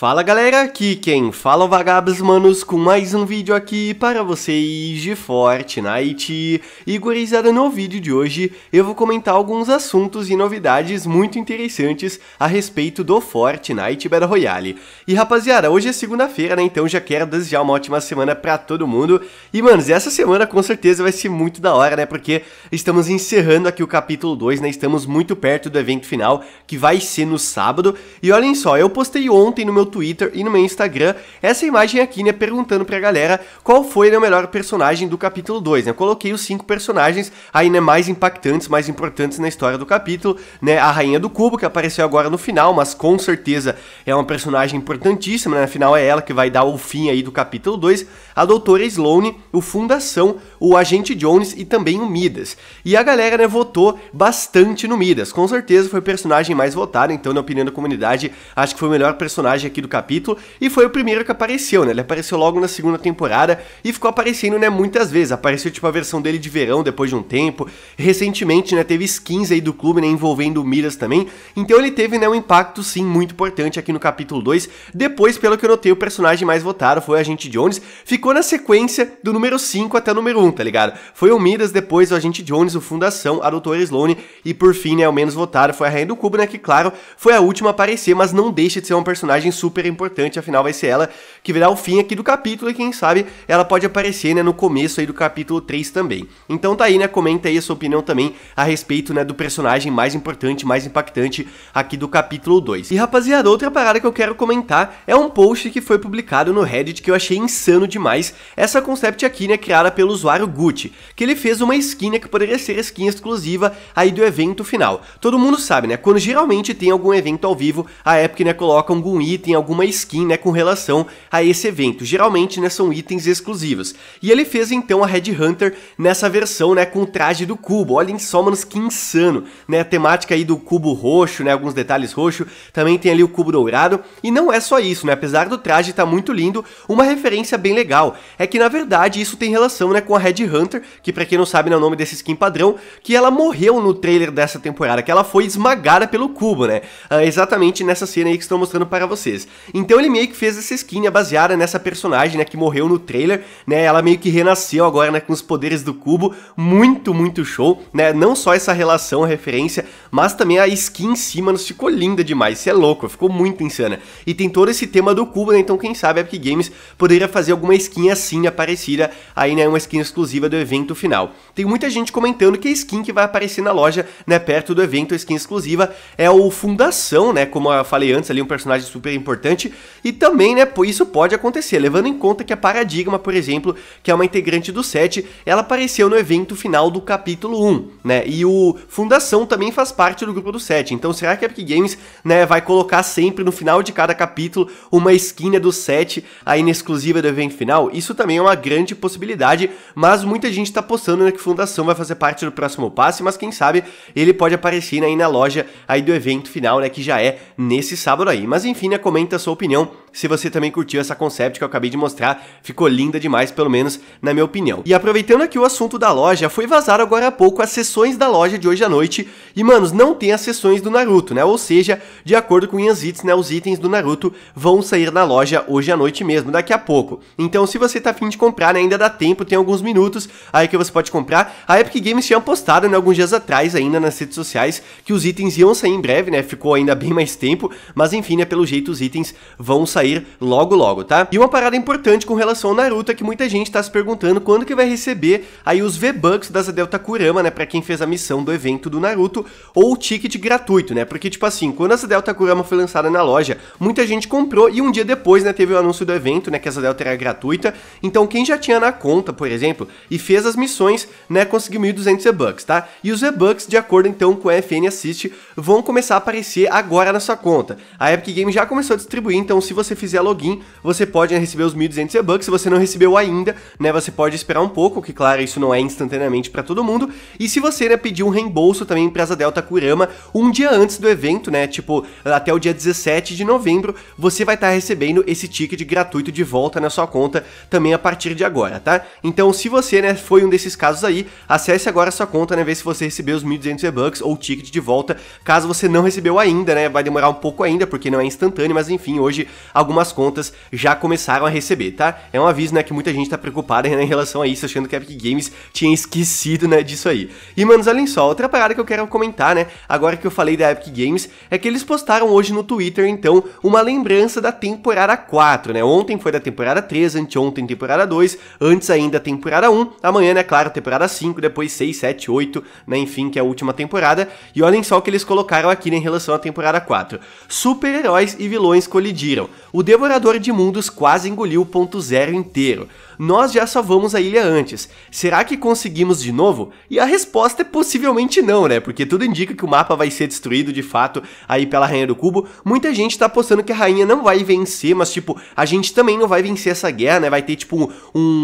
Fala galera, aqui quem fala é o Vagabos Manos com mais um vídeo aqui para vocês de Fortnite. E gurizada, no vídeo de hoje eu vou comentar alguns assuntos e novidades muito interessantes a respeito do Fortnite Battle Royale. E rapaziada, hoje é segunda-feira, né, então já quero desejar uma ótima semana para todo mundo. E manos, essa semana com certeza vai ser muito da hora, né, porque estamos encerrando aqui o capítulo 2, né, estamos muito perto do evento final que vai ser no sábado. E olhem só, eu postei ontem no meu Twitter e no meu Instagram essa imagem aqui, né, perguntando pra galera qual foi né, o melhor personagem do capítulo 2, né? Eu coloquei os cinco personagens aí, né, mais impactantes, mais importantes na história do capítulo, né? A Rainha do Cubo, que apareceu agora no final, mas com certeza é uma personagem importantíssima, né? Afinal, é ela que vai dar o fim aí do capítulo 2. A Doutora Sloane, o Fundação, o Agente Jones e também o Midas. E a galera, né, votou bastante no Midas. Com certeza foi o personagem mais votado, então, na opinião da comunidade, acho que foi o melhor personagem aqui aqui do capítulo, e foi o primeiro que apareceu, né? Ele apareceu logo na segunda temporada e ficou aparecendo, né, muitas vezes. Apareceu tipo a versão dele de verão depois de um tempo. Recentemente, né, teve skins aí do clube, né, envolvendo o Midas também. Então ele teve, né, um impacto sim muito importante aqui no capítulo 2. Depois, pelo que eu notei, o personagem mais votado foi o Agente Jones. Ficou na sequência do número 5 até o número 1, um, tá ligado? Foi o Midas, depois o Agente Jones, o Fundação, a Doutora Sloane e por fim, né, o menos votado foi a Rainha do Cubo, né, que claro, foi a última a aparecer, mas não deixa de ser um personagem super super importante, afinal vai ser ela que virá o fim aqui do capítulo e quem sabe ela pode aparecer né, no começo aí do capítulo 3 também. Então tá aí, né? Comenta aí a sua opinião também a respeito né, do personagem mais importante, mais impactante aqui do capítulo 2. E rapaziada, outra parada que eu quero comentar é um post que foi publicado no Reddit que eu achei insano demais. Essa concept aqui, né, criada pelo usuário Gucci, que ele fez uma skin né, que poderia ser skin exclusiva aí do evento final. Todo mundo sabe, né? Quando geralmente tem algum evento ao vivo, a Epic né, coloca algum item, alguma skin né, com relação a esse evento. Geralmente né, são itens exclusivos. E ele fez então a Red Hunter nessa versão né, com o traje do cubo. Olhem só, mano, que insano. Né, a temática aí do cubo roxo, né, alguns detalhes roxo. Também tem ali o cubo dourado. E não é só isso, né? Apesar do traje estar tá muito lindo, uma referência bem legal é que na verdade isso tem relação né, com a Red Hunter, que para quem não sabe é o nome desse skin padrão, que ela morreu no trailer dessa temporada, que ela foi esmagada pelo cubo, né? Uh, exatamente nessa cena aí que estou mostrando para vocês. Então ele meio que fez essa skin né, baseada nessa personagem, né, que morreu no trailer, né? Ela meio que renasceu agora, né, com os poderes do cubo. Muito, muito show, né? Não só essa relação, referência, mas também a skin em si, mano, ficou linda demais. Isso é louco, ficou muito insana. E tem todo esse tema do cubo, né? Então quem sabe a Epic Games poderia fazer alguma skin assim aparecida aí, né, uma skin exclusiva do evento final. Tem muita gente comentando que a skin que vai aparecer na loja, né, perto do evento, a skin exclusiva é o Fundação, né, como eu falei antes ali, um personagem super importante importante e também, né, isso pode acontecer, levando em conta que a Paradigma, por exemplo, que é uma integrante do set, ela apareceu no evento final do capítulo 1, né, e o Fundação também faz parte do grupo do set, então será que a Epic Games, né, vai colocar sempre no final de cada capítulo uma esquina do set, aí na exclusiva do evento final? Isso também é uma grande possibilidade, mas muita gente tá postando né, que Fundação vai fazer parte do próximo passe, mas quem sabe ele pode aparecer aí na loja aí do evento final, né, que já é nesse sábado aí, mas enfim, né, comenta a sua opinião se você também curtiu essa concept que eu acabei de mostrar, ficou linda demais, pelo menos na minha opinião. E aproveitando aqui o assunto da loja, foi vazar agora há pouco as sessões da loja de hoje à noite, e manos, não tem as sessões do Naruto, né? Ou seja, de acordo com Yanzits né, os itens do Naruto vão sair na loja hoje à noite mesmo, daqui a pouco. Então se você tá afim de comprar, né, ainda dá tempo, tem alguns minutos aí que você pode comprar. A Epic Games tinha postado, né, alguns dias atrás ainda nas redes sociais, que os itens iam sair em breve, né, ficou ainda bem mais tempo, mas enfim, né, pelo jeito os itens vão sair sair logo logo, tá? E uma parada importante com relação ao Naruto é que muita gente tá se perguntando quando que vai receber aí os V-Bucks das Delta Kurama, né, pra quem fez a missão do evento do Naruto, ou o ticket gratuito, né, porque tipo assim, quando essa Delta Kurama foi lançada na loja, muita gente comprou e um dia depois, né, teve o anúncio do evento, né, que essa Delta era gratuita, então quem já tinha na conta, por exemplo, e fez as missões, né, conseguiu 1.200 V-Bucks, tá? E os V-Bucks, de acordo então com a FN Assist, vão começar a aparecer agora na sua conta. A Epic Games já começou a distribuir, então se você você fizer login, você pode né, receber os 1.200 e-bucks. Se você não recebeu ainda, né, você pode esperar um pouco, que claro, isso não é instantaneamente para todo mundo. E se você né, pedir um reembolso também, empresa Delta Kurama, um dia antes do evento, né, tipo até o dia 17 de novembro, você vai estar tá recebendo esse ticket gratuito de volta na sua conta também a partir de agora, tá? Então, se você né, foi um desses casos aí, acesse agora a sua conta, né, ver se você recebeu os 1.200 e-bucks ou o ticket de volta. Caso você não recebeu ainda, né, vai demorar um pouco ainda, porque não é instantâneo, mas enfim, hoje algumas contas já começaram a receber, tá? É um aviso, né, que muita gente tá preocupada né, em relação a isso, achando que a Epic Games tinha esquecido, né, disso aí. E, manos, olhem só, outra parada que eu quero comentar, né, agora que eu falei da Epic Games, é que eles postaram hoje no Twitter, então, uma lembrança da temporada 4, né? Ontem foi da temporada 3, anteontem temporada 2, antes ainda temporada 1, amanhã, né, claro, temporada 5, depois 6, 7, 8, né, enfim, que é a última temporada. E olhem só o que eles colocaram aqui né, em relação à temporada 4. Super-heróis e vilões colidiram o Devorador de Mundos quase engoliu o ponto zero inteiro. Nós já salvamos a ilha antes. Será que conseguimos de novo? E a resposta é possivelmente não, né? Porque tudo indica que o mapa vai ser destruído de fato aí pela Rainha do Cubo. Muita gente tá apostando que a Rainha não vai vencer, mas tipo, a gente também não vai vencer essa guerra, né? Vai ter tipo um,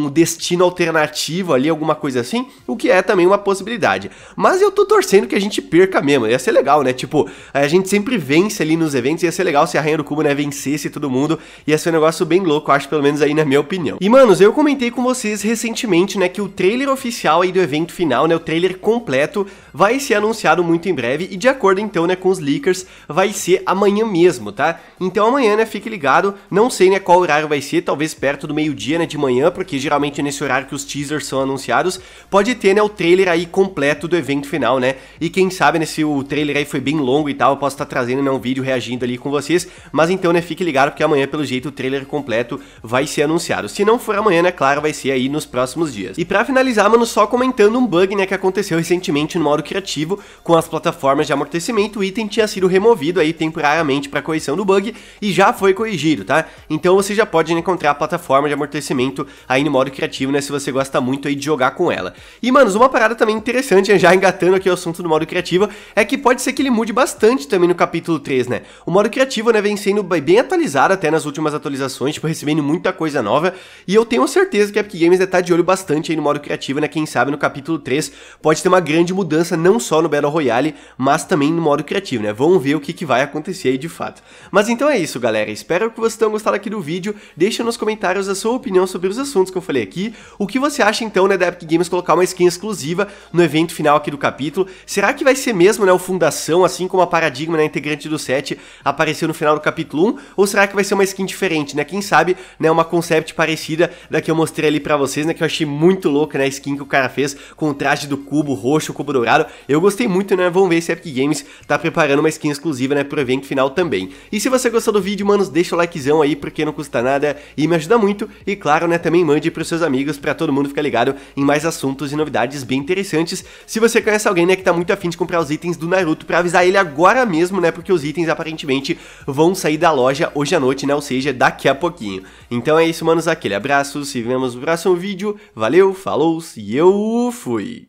um destino alternativo ali, alguma coisa assim, o que é também uma possibilidade. Mas eu tô torcendo que a gente perca mesmo. Ia ser legal, né? Tipo, a gente sempre vence ali nos eventos, ia ser legal se a Rainha do Cubo, né, vencesse e tudo mundo. Ia ser um negócio bem louco, acho, pelo menos aí na minha opinião. E, manos, eu comentei com vocês recentemente, né, que o trailer oficial aí do evento final, né, o trailer completo, vai ser anunciado muito em breve e de acordo, então, né, com os leakers, vai ser amanhã mesmo, tá? Então amanhã, né, fique ligado, não sei, né, qual horário vai ser, talvez perto do meio-dia, né, de manhã, porque geralmente nesse horário que os teasers são anunciados, pode ter, né, o trailer aí completo do evento final, né? E quem sabe, né, se o trailer aí foi bem longo e tal, eu posso estar tá trazendo, né, um vídeo reagindo ali com vocês, mas então, né, fique ligado, porque amanhã, pelo jeito, o trailer completo vai ser anunciado. Se não for amanhã, né, claro, vai ser aí nos próximos dias. E para finalizar, mano, só comentando um bug, né, que aconteceu recentemente no modo criativo com as plataformas de amortecimento, o item tinha sido removido aí temporariamente para correção do bug e já foi corrigido, tá? Então você já pode encontrar a plataforma de amortecimento aí no modo criativo, né, se você gosta muito aí de jogar com ela. E, manos, uma parada também interessante, já engatando aqui o assunto do modo criativo, é que pode ser que ele mude bastante também no capítulo 3, né? O modo criativo, né, vem sendo bem atualizado até nas últimas atualizações, tipo, recebendo muita coisa nova. E eu tenho certeza que a Epic Games está tá de olho bastante aí no modo criativo, né? Quem sabe no capítulo 3 pode ter uma grande mudança, não só no Battle Royale, mas também no modo criativo, né? Vamos ver o que, que vai acontecer aí de fato. Mas então é isso, galera. Espero que vocês tenham gostado aqui do vídeo. Deixa nos comentários a sua opinião sobre os assuntos que eu falei aqui. O que você acha, então, né, da Epic Games colocar uma skin exclusiva no evento final aqui do capítulo? Será que vai ser mesmo, né, o Fundação, assim como a Paradigma, né, integrante do set, apareceu no final do capítulo 1? Ou será que vai vai ser uma skin diferente, né? Quem sabe, né, uma concept parecida da que eu mostrei ali pra vocês, né? Que eu achei muito louca, né? A skin que o cara fez com o traje do cubo roxo, cubo dourado. Eu gostei muito, né? Vamos ver se a Epic Games tá preparando uma skin exclusiva, né? Pro evento final também. E se você gostou do vídeo, manos, deixa o likezão aí, porque não custa nada e me ajuda muito. E claro, né? Também mande pros seus amigos pra todo mundo ficar ligado em mais assuntos e novidades bem interessantes. Se você conhece alguém, né? Que tá muito afim de comprar os itens do Naruto, pra avisar ele agora mesmo, né? Porque os itens aparentemente vão sair da loja hoje à noite noite, né? Ou seja, daqui a pouquinho. Então é isso, manos. Aquele abraço. Se vemos no próximo vídeo. Valeu, falou e eu fui!